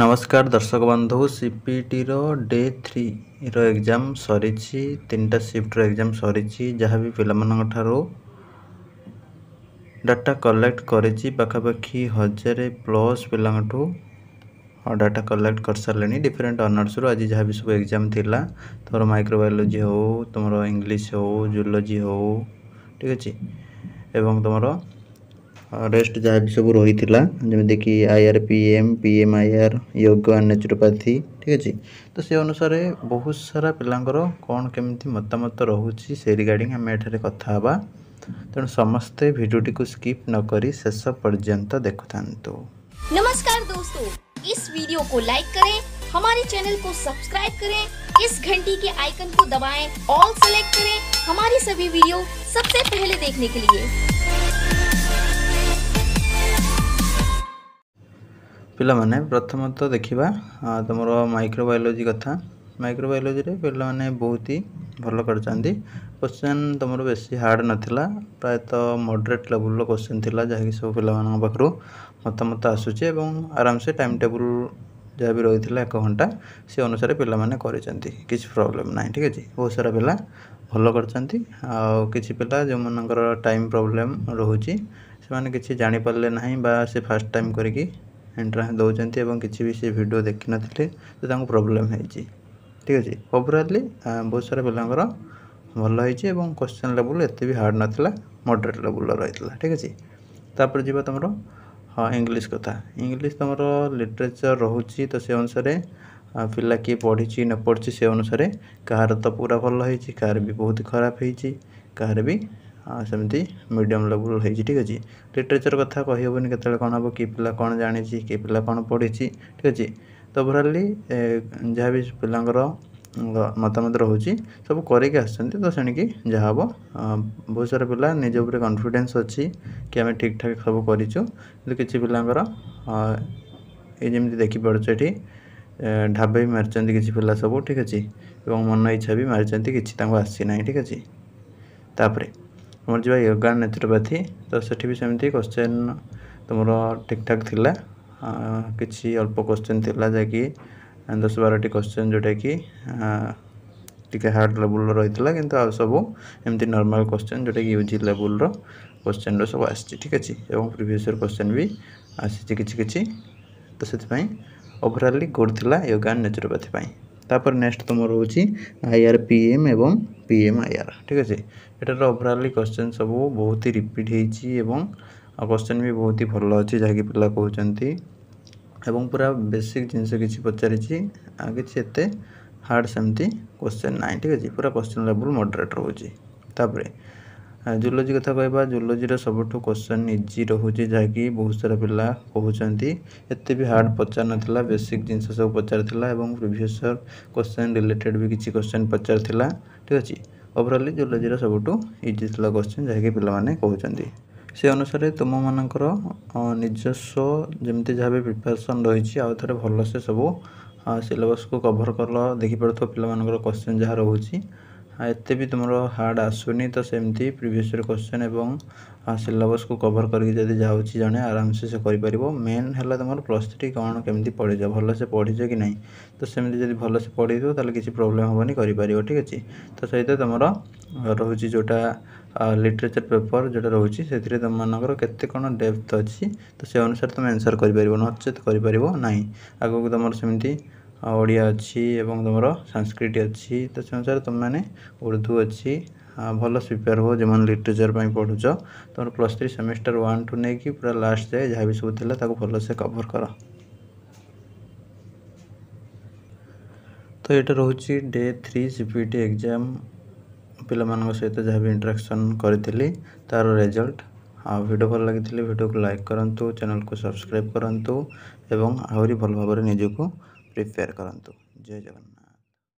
ନମସ୍କାର ଦର୍ଶକ ବନ୍ଧୁ ସିପିଟିର ଡେ ଥ୍ରୀର ଏକ୍ଜାମ୍ ସରିଛି ତିନିଟା ସିଫ୍ଟର ଏକ୍ଜାମ୍ ସରିଛି ଯାହାବି ପିଲାମାନଙ୍କ ଠାରୁ ଡାଟା କଲେକ୍ଟ କରିଛି ପାଖାପାଖି ହଜାରେ ପ୍ଲସ୍ ପିଲାଙ୍କଠୁ ଡାଟା କଲେକ୍ଟ କରିସାରିଲେଣି ଡିଫରେଣ୍ଟ ଅନର୍ସରୁ ଆଜି ଯାହା ବି ସବୁ ଏକ୍ଜାମ୍ ଥିଲା ତୁମର ମାଇକ୍ରୋବାୟୋଲୋଜି ହେଉ ତୁମର ଇଂଲିଶ ହେଉ ଜୁଲୋଜି ହେଉ ଠିକ୍ ଅଛି ଏବଂ ତୁମର रेस्ट जहाँ भी सब रही जमीक I R P M P M I R yoga naturopathy ठीक अच्छे तो से अनुसार बहुत सारा पिलांर कौन केमी मतामत रोची से रिगार्डिंग आम एटे कथा तेणु समस्ते भिडटी को स्कीप नक शेष पर्यत देखु नमस्कार दोस्तों इस वीडियो को लाइक करें हमारे चैनल को सब्सक्राइब करें इस घंटी के आइकन को दबाएं ऑल सेलेक्ट करें हमारी सभी वीडियो सबसे पहले देखने के लिए ପିଲାମାନେ ପ୍ରଥମତଃ ଦେଖିବା ତୁମର ମାଇକ୍ରୋବାୟୋଲୋଜି କଥା ମାଇକ୍ରୋବାୟୋଲୋଜିରେ ପିଲାମାନେ ବହୁତ ହି ଭଲ କରିଛନ୍ତି କୋଶ୍ଚିନ୍ ତୁମର ବେଶୀ ହାର୍ଡ଼ ନଥିଲା ପ୍ରାୟତଃ ମଡ଼ରେଟ୍ ଲେବୁଲ୍ର କୋଶ୍ଚିନ୍ ଥିଲା ଯାହାକି ସବୁ ପିଲାମାନଙ୍କ ପାଖରୁ ମତାମତ ଆସୁଛି ଏବଂ ଆରାମସେ ଟାଇମ୍ ଟେବୁଲ୍ ଯାହା ବି ରହିଥିଲା ଏକ ଘଣ୍ଟା ସେ ଅନୁସାରେ ପିଲାମାନେ କରିଛନ୍ତି କିଛି ପ୍ରୋବ୍ଲେମ୍ ନାହିଁ ଠିକ୍ ଅଛି ବହୁତ ସାରା ପିଲା ଭଲ କରିଛନ୍ତି ଆଉ କିଛି ପିଲା ଯେଉଁମାନଙ୍କର ଟାଇମ୍ ପ୍ରୋବ୍ଲେମ୍ ରହୁଛି ସେମାନେ କିଛି ଜାଣିପାରିଲେ ନାହିଁ ବା ସେ ଫାର୍ଷ୍ଟ ଟାଇମ୍ କରିକି ଏଣ୍ଟ୍ରାନ୍ସ ଦେଉଛନ୍ତି ଏବଂ କିଛି ବି ସେ ଭିଡ଼ିଓ ଦେଖିନଥିଲେ ତ ତାଙ୍କୁ ପ୍ରୋବ୍ଲେମ୍ ହେଇଛି ଠିକ୍ ଅଛି ଓଭରାଲି ବହୁତ ସାରା ପିଲାଙ୍କର ଭଲ ହେଇଛି ଏବଂ କ୍ୱେଶ୍ଚନ୍ ଲେବୁଲ୍ ଏତେ ବି ହାର୍ଡ଼ ନଥିଲା ମଡ଼ରେଟ୍ ଲେବୁଲ୍ର ରହିଥିଲା ଠିକ୍ ଅଛି ତାପରେ ଯିବା ତୁମର ହଁ ଇଂଲିଶ କଥା ଇଂଲିଶ ତୁମର ଲିଟରେଚର୍ ରହୁଛି ତ ସେ ଅନୁସାରେ ପିଲା କିଏ ପଢ଼ିଛି ନ ପଢ଼ିଛି ସେ ଅନୁସାରେ କାହାର ତ ପୁରା ଭଲ ହେଇଛି କାହାର ବି ବହୁତ ଖରାପ ହେଇଛି କାହାର ବି ସେମିତି ମିଡ଼ିୟମ୍ ଲେବୁଲ୍ ହେଇଛି ଠିକ୍ ଅଛି ଲିଟରେଚର୍ କଥା କହିହେବନି କେତେବେଳେ କ'ଣ ହେବ କି ପିଲା କ'ଣ ଜାଣିଛି କି ପିଲା କ'ଣ ପଢ଼ିଛି ଠିକ୍ ଅଛି ତ ଓଭରାଲି ଯାହା ବି ପିଲାଙ୍କର ମତାମତ ରହୁଛି ସବୁ କରିକି ଆସୁଛନ୍ତି ତ ସେଣିକି ଯାହା ହେବ ବହୁତ ସାରା ପିଲା ନିଜ ଉପରେ କନଫିଡେନ୍ସ ଅଛି କି ଆମେ ଠିକ୍ ଠାକ୍ ସବୁ କରିଛୁ କିନ୍ତୁ କିଛି ପିଲାଙ୍କର ଏ ଯେମିତି ଦେଖିପାରୁଛୁ ଏଠି ଢାବେ ବି ମାରିଛନ୍ତି କିଛି ପିଲା ସବୁ ଠିକ୍ ଅଛି ଏବଂ ମନ ଇଚ୍ଛା ବି ମାରିଛନ୍ତି କିଛି ତାଙ୍କୁ ଆସିନାହିଁ ଠିକ୍ ଅଛି ତାପରେ मोर जी योगा नेचुरोपाथी तो से भी सेमती क्वेश्चन तुम ठीक ठाक कि अल्प क्वेश्चन थी जा दस बारटी क्वेश्चन जोटा कि टी हार्ड लेवल रही है कि सब एम नर्माल क्वेश्चन जोटा कि यूजी लेवल क्वेश्चन रो सब आ प्रिभर क्वेश्चन भी आसी कि तो से ओभरअली गुड थी योगा नेचुरोपाथी তারপর নেক্সট তোমার হচ্ছে আইআর পিএম এবং পিএম আইআর ঠিক আছে এটার ওভরালি কোশ্চেন সবু বহুত হি রিপিট হয়েছি এবং কোশ্চেন বি বহুত হি ভাল অছি যাকি পিলা কহুচন্তি এবং পুরা বেসিক জিনিস কিছু পচারিছি আর কিছু এতে হার্ড সেমতি কোশ্চেন নাই ঠিক আছে পুরা কোশ্চেন লেভেল মডরেট রয়েছে তাপরে ଜୁଲୋଜି କଥା କହିବା ଜୁଲୋଜିର ସବୁଠୁ କ୍ୱେଶ୍ଚନ୍ ଇଜି ରହୁଛି ଯାହାକି ବହୁତ ସାରା ପିଲା କହୁଛନ୍ତି ଏତେ ବି ହାର୍ଡ଼ ପଚାରିନଥିଲା ବେସିକ୍ ଜିନିଷ ସବୁ ପଚାରିଥିଲା ଏବଂ ପ୍ରିଭିୟସ୍ କ୍ୱେଶ୍ଚନ୍ ରିଲେଟେଡ଼୍ ବି କିଛି କ୍ୱେଶ୍ଚନ୍ ପଚାରିଥିଲା ଠିକ୍ ଅଛି ଓଭରଅଲି ଜୁଲୋଜିର ସବୁଠୁ ଇଜି ଥିଲା କ୍ୱେଶ୍ଚନ୍ ଯାହାକି ପିଲାମାନେ କହୁଛନ୍ତି ସେ ଅନୁସାରେ ତୁମମାନଙ୍କର ନିଜସ୍ୱ ଯେମିତି ଯାହା ବି ପ୍ରିପାରେସନ୍ ରହିଛି ଆଉ ଥରେ ଭଲସେ ସବୁ ସିଲେବସ୍କୁ କଭର୍ କଲ ଦେଖିପାରୁଥିବ ପିଲାମାନଙ୍କର କ୍ୱେଶ୍ଚନ୍ ଯାହା ରହୁଛି ଏତେ ବି ତୁମର ହାର୍ଡ଼ ଆସୁନି ତ ସେମିତି ପ୍ରିଭିୟସ୍ କ୍ୱେଶ୍ଚନ୍ ଏବଂ ସିଲାବସ୍କୁ କଭର୍ କରିକି ଯଦି ଯାଉଛି ଜଣେ ଆରାମସେ ସେ କରିପାରିବ ମେନ୍ ହେଲା ତୁମର ପ୍ଲସ୍ ଥ୍ରୀ କ'ଣ କେମିତି ପଢ଼ିଛ ଭଲସେ ପଢ଼ିଛ କି ନାହିଁ ତ ସେମିତି ଯଦି ଭଲସେ ପଢ଼ିଥିବ ତାହେଲେ କିଛି ପ୍ରୋବ୍ଲେମ୍ ହେବନି କରିପାରିବ ଠିକ୍ ଅଛି ତା ସହିତ ତୁମର ରହୁଛି ଯେଉଁଟା ଲିଟରେଚର୍ ପେପର୍ ଯେଉଁଟା ରହୁଛି ସେଥିରେ ତୁମମାନଙ୍କର କେତେ କ'ଣ ଡେପ୍ଥ ଅଛି ତ ସେ ଅନୁସାରେ ତୁମେ ଆନ୍ସର୍ କରିପାରିବ ନଚେତ୍ କରିପାରିବ ନାହିଁ ଆଗକୁ ତୁମର ସେମିତି ଓଡ଼ିଆ ଅଛି ଏବଂ ତୁମର ସାଂସ୍କ୍ରିଟ୍ ଅଛି ତ ସେ ଅନୁସାରେ ତୁମେମାନେ ଉର୍ଦ୍ଦୁ ଅଛି ଭଲ ପ୍ରିପେୟାର ହୁଅ ଯେଉଁମାନେ ଲିଟରେଚର୍ ପାଇଁ ପଢ଼ୁଛ ତୁମର ପ୍ଲସ୍ ଥ୍ରୀ ସେମିଷ୍ଟର ଟୁ ନେଇକି ପୁରା ଲାଷ୍ଟ ଯାଏ ଯାହା ବି ସବୁ ଥିଲା ତାକୁ ଭଲସେ କଭର୍ କର ତ ଏଇଟା ରହୁଛି day three C P T exam ପିଲାମାନଙ୍କ ସହିତ ଯାହା ବି ଇଣ୍ଟରାକ୍ସନ୍ କରିଥିଲି ତା'ର ରେଜଲ୍ଟ ଆଉ ଭିଡ଼ିଓ ଭଲ ଲାଗିଥିଲେ ଭିଡ଼ିଓକୁ ଲାଇକ୍ କରନ୍ତୁ ଚ୍ୟାନେଲ୍କୁ ସବସ୍କ୍ରାଇବ୍ କରନ୍ତୁ ଏବଂ ଆହୁରି ଭଲ ଭାବରେ ନିଜକୁ प्रिपेयर करूँ जय जगन्नाथ